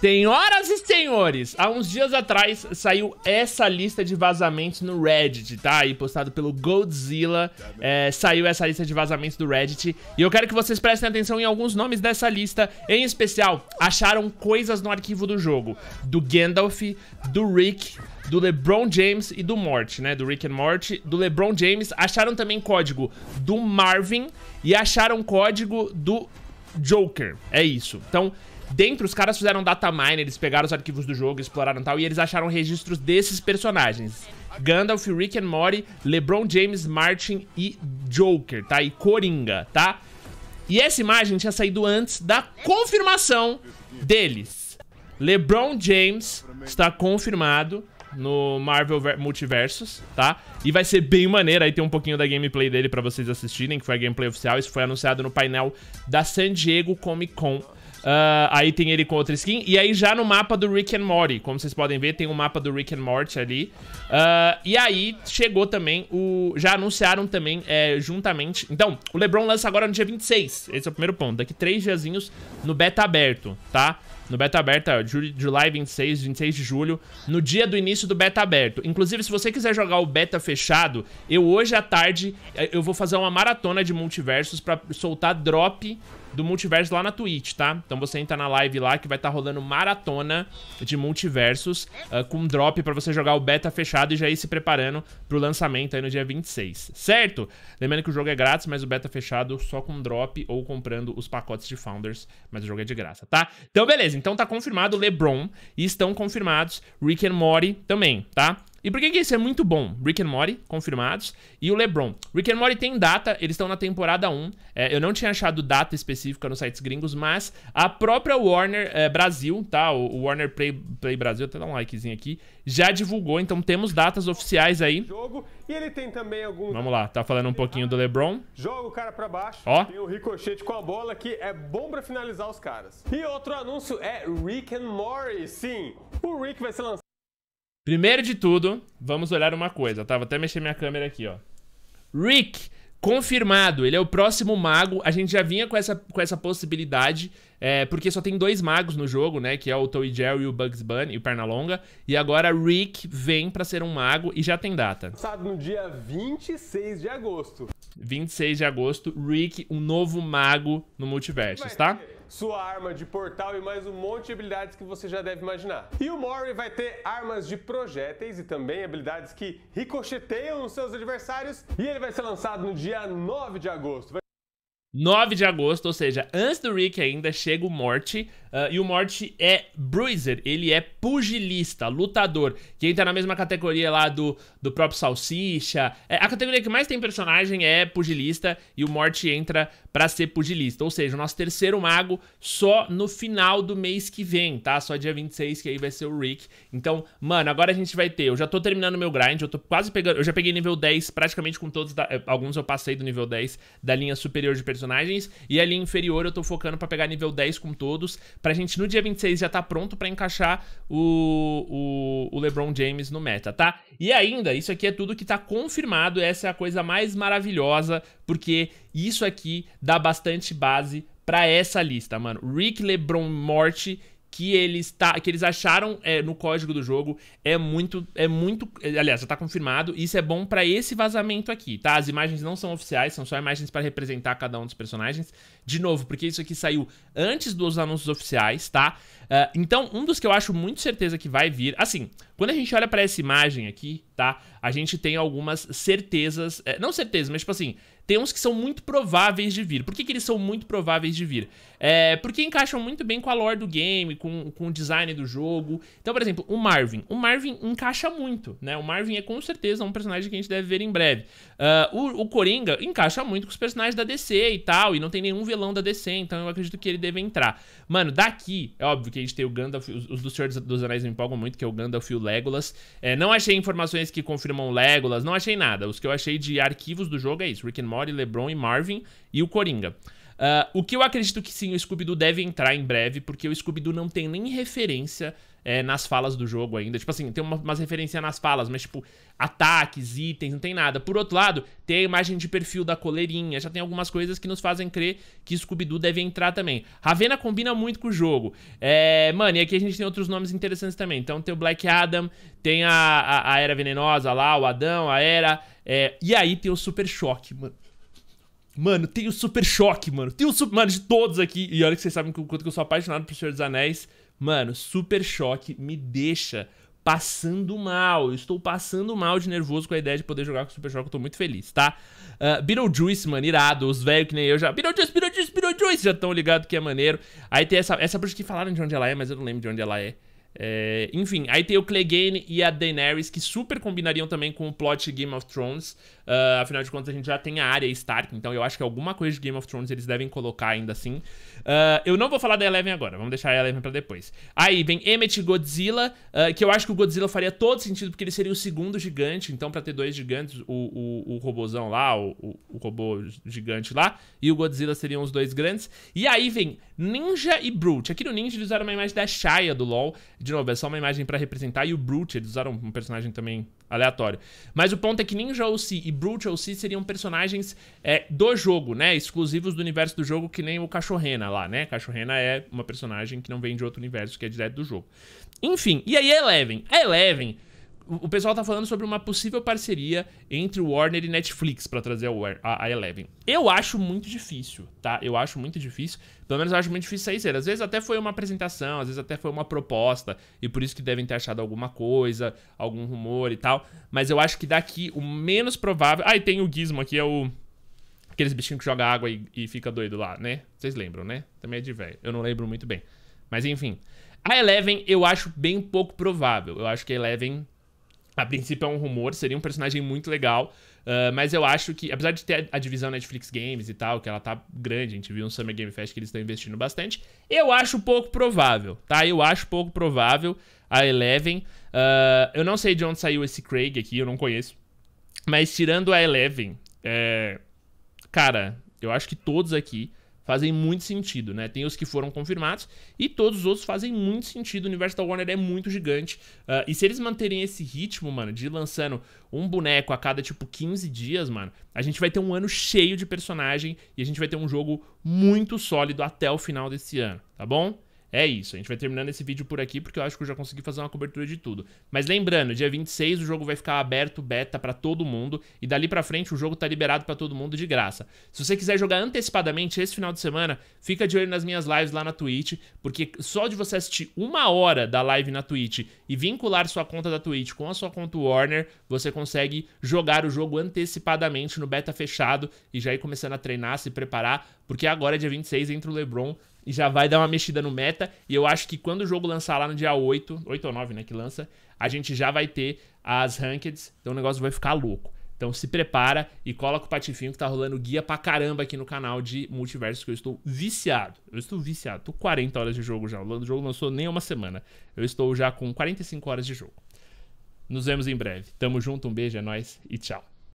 Senhoras e senhores, há uns dias atrás saiu essa lista de vazamentos no Reddit, tá? E postado pelo Godzilla, é, saiu essa lista de vazamentos do Reddit. E eu quero que vocês prestem atenção em alguns nomes dessa lista. Em especial, acharam coisas no arquivo do jogo. Do Gandalf, do Rick, do LeBron James e do Mort, né? Do Rick and Morty, do LeBron James. Acharam também código do Marvin e acharam código do Joker. É isso. Então, Dentro, os caras fizeram data mine, eles pegaram os arquivos do jogo, exploraram tal, e eles acharam registros desses personagens. Gandalf, Rick and Morty, LeBron James, Martin e Joker, tá? E Coringa, tá? E essa imagem tinha saído antes da confirmação deles. LeBron James está confirmado no Marvel Multiversus, tá? E vai ser bem maneiro, aí tem um pouquinho da gameplay dele pra vocês assistirem, que foi a gameplay oficial, isso foi anunciado no painel da San Diego Comic Con Uh, aí tem ele com outra skin. E aí já no mapa do Rick and Morty, como vocês podem ver, tem um mapa do Rick and Morty ali. Uh, e aí chegou também o... Já anunciaram também é, juntamente... Então, o LeBron lança agora no dia 26. Esse é o primeiro ponto. Daqui três diazinhos no beta aberto, tá? no beta aberta, July 26, 26 de julho, no dia do início do beta aberto. Inclusive, se você quiser jogar o beta fechado, eu hoje à tarde eh, eu vou fazer uma maratona de multiversos para soltar drop do multiverso lá na Twitch, tá? Então você entra na live lá que vai estar tá rolando maratona de multiversos uh, com drop para você jogar o beta fechado e já ir se preparando pro lançamento aí no dia 26, certo? Lembrando que o jogo é grátis, mas o beta fechado só com drop ou comprando os pacotes de Founders, mas o jogo é de graça, tá? Então beleza, então tá confirmado LeBron e estão confirmados Rick and Morty também, tá? E por que, que isso é muito bom? Rick and Morty, confirmados, e o LeBron. Rick and Morty tem data, eles estão na temporada 1. É, eu não tinha achado data específica nos sites gringos, mas a própria Warner é, Brasil, tá? O, Warner Play, Play Brasil, até dar um likezinho aqui, já divulgou, então temos datas oficiais aí. Jogo, e ele tem também Vamos lá, tá falando um pouquinho do LeBron. Joga o cara pra baixo, Ó. tem o ricochete com a bola que é bom pra finalizar os caras. E outro anúncio é Rick and Morty, sim. O Rick vai ser lançado Primeiro de tudo, vamos olhar uma coisa, tá? Vou até mexer minha câmera aqui, ó. Rick, confirmado, ele é o próximo mago. A gente já vinha com essa, com essa possibilidade, é, porque só tem dois magos no jogo, né? Que é o Toy Jerry e o Bugs Bunny, e o Pernalonga. E agora Rick vem para ser um mago e já tem data. Sabe, no dia 26 de agosto. 26 de agosto, Rick, um novo mago no multiverso, tá? Ter sua arma de portal e mais um monte de habilidades que você já deve imaginar. E o Mori vai ter armas de projéteis e também habilidades que ricocheteiam nos seus adversários e ele vai ser lançado no dia 9 de agosto. Vai... 9 de agosto, ou seja, antes do Rick ainda chega o Morte Uh, e o Mort é bruiser, ele é pugilista, lutador, que entra na mesma categoria lá do, do próprio Salsicha. É, a categoria que mais tem personagem é pugilista e o Mort entra para ser pugilista. Ou seja, o nosso terceiro mago só no final do mês que vem, tá? Só dia 26 que aí vai ser o Rick. Então, mano, agora a gente vai ter. Eu já tô terminando meu grind, eu tô quase pegando. Eu já peguei nível 10 praticamente com todos. Da, eh, alguns eu passei do nível 10 da linha superior de personagens e a linha inferior eu tô focando para pegar nível 10 com todos pra gente no dia 26 já tá pronto para encaixar o, o, o, LeBron James no meta, tá? E ainda, isso aqui é tudo que tá confirmado, essa é a coisa mais maravilhosa, porque isso aqui dá bastante base para essa lista, mano. Rick, LeBron, Morte que eles, tá, que eles acharam é, no código do jogo é muito é muito é, aliás já está confirmado isso é bom para esse vazamento aqui tá as imagens não são oficiais são só imagens para representar cada um dos personagens de novo porque isso aqui saiu antes dos anúncios oficiais tá uh, então um dos que eu acho muito certeza que vai vir assim quando a gente olha para essa imagem aqui tá a gente tem algumas certezas é, não certezas mas tipo assim tem uns que são muito prováveis de vir. Por que, que eles são muito prováveis de vir? É, porque encaixam muito bem com a lore do game, com, com o design do jogo. Então, por exemplo, o Marvin. O Marvin encaixa muito, né? O Marvin é com certeza um personagem que a gente deve ver em breve. Uh, o, o Coringa encaixa muito com os personagens da DC e tal, e não tem nenhum vilão da DC, então eu acredito que ele deve entrar. Mano, daqui, é óbvio que a gente tem o Gandalf, os, os do Senhor dos Anéis me empolgam muito, que é o Gandalf e o Legolas. É, não achei informações que confirmam o Legolas, não achei nada. Os que eu achei de arquivos do jogo é isso, Rick and Morty Mori, LeBron e Marvin e o Coringa. Uh, o que eu acredito que sim, o Scooby-Doo deve entrar em breve, porque o Scooby-Doo não tem nem referência é, nas falas do jogo ainda. Tipo assim, tem uma, umas referências nas falas, mas tipo, ataques, itens, não tem nada. Por outro lado, tem a imagem de perfil da coleirinha, já tem algumas coisas que nos fazem crer que Scooby-Doo deve entrar também. Ravena combina muito com o jogo. É, mano, e aqui a gente tem outros nomes interessantes também. Então tem o Black Adam, tem a, a, a Era Venenosa lá, o Adão, a Era. É, e aí tem o Super Choque, mano. Mano, tem o Super Choque, mano. Tem o Super. Mano, de todos aqui. E olha que vocês sabem o quanto que eu sou apaixonado por Senhor dos Anéis. Mano, Super Choque me deixa passando mal. Eu estou passando mal de nervoso com a ideia de poder jogar com o Super Choque. Eu tô muito feliz, tá? Uh, Beetlejuice, mano, irado. Os velhos que nem eu já. Beetlejuice, Beetlejuice, Beetlejuice. Já estão ligados que é maneiro. Aí tem essa. Essa bruxa que falaram de onde ela é, mas eu não lembro de onde ela é. É, enfim, aí tem o Clegane e a Daenerys, que super combinariam também com o plot Game of Thrones. Uh, afinal de contas, a gente já tem a área Stark, então eu acho que alguma coisa de Game of Thrones eles devem colocar ainda assim. Uh, eu não vou falar da Eleven agora, vamos deixar a Eleven pra depois. Aí vem Emmet e Godzilla, uh, que eu acho que o Godzilla faria todo sentido, porque ele seria o segundo gigante, então pra ter dois gigantes, o, o, o robôzão lá, o, o, o robô gigante lá, e o Godzilla seriam os dois grandes. E aí vem Ninja e Brute. Aqui no Ninja eles usaram uma imagem da Shaya do LoL, de novo, é só uma imagem para representar. E o Brute, eles usaram um personagem também aleatório. Mas o ponto é que Ninja OC e Brute OC seriam personagens é, do jogo, né? Exclusivos do universo do jogo, que nem o Cachorrena lá, né? Cachorrena é uma personagem que não vem de outro universo, que é direto do jogo. Enfim, e aí Eleven? A Eleven o pessoal tá falando sobre uma possível parceria entre Warner e Netflix para trazer a Eleven. Eu acho muito difícil, tá? Eu acho muito difícil. Pelo menos eu acho muito difícil sair cedo. Às vezes até foi uma apresentação, às vezes até foi uma proposta, e por isso que devem ter achado alguma coisa, algum rumor e tal. Mas eu acho que daqui o menos provável. Ah, e tem o Gizmo aqui, é o. Aqueles bichinhos que joga água e, e fica doido lá, né? Vocês lembram, né? Também é de velho. Eu não lembro muito bem. Mas enfim. A Eleven eu acho bem pouco provável. Eu acho que a Eleven a princípio é um rumor, seria um personagem muito legal. Uh, mas eu acho que, apesar de ter a divisão Netflix Games e tal, que ela tá grande, a gente viu no Summer Game Fest que eles estão investindo bastante, eu acho pouco provável, tá? Eu acho pouco provável a Eleven. Uh, eu não sei de onde saiu esse Craig aqui, eu não conheço. Mas tirando a Eleven, é... cara, eu acho que todos aqui fazem muito sentido, né? Tem os que foram confirmados e todos os outros fazem muito sentido. O universo da Warner é muito gigante. Uh, e se eles manterem esse ritmo, mano, de lançando um boneco a cada, tipo, 15 dias, mano, a gente vai ter um ano cheio de personagem e a gente vai ter um jogo muito sólido até o final desse ano, tá bom? É isso, a gente vai terminando esse vídeo por aqui porque eu acho que eu já consegui fazer uma cobertura de tudo. Mas lembrando, dia 26 o jogo vai ficar aberto beta para todo mundo e dali para frente o jogo tá liberado para todo mundo de graça. Se você quiser jogar antecipadamente esse final de semana, fica de olho nas minhas lives lá na Twitch, porque só de você assistir uma hora da live na Twitch e vincular sua conta da Twitch com a sua conta Warner, você consegue jogar o jogo antecipadamente no beta fechado e já ir começando a treinar, se preparar, porque agora é dia 26 entra o LeBron e já vai dar uma mexida no meta. E eu acho que quando o jogo lançar lá no dia 8, 8 ou 9, né, que lança, a gente já vai ter as rankeds, então o negócio vai ficar louco. Então se prepara e coloca o patifinho que tá rolando guia pra caramba aqui no canal de multiverso que eu estou viciado. Eu estou viciado, tô 40 horas de jogo já. O jogo lançou nem uma semana. Eu estou já com 45 horas de jogo. Nos vemos em breve. Tamo junto, um beijo, é nóis e tchau.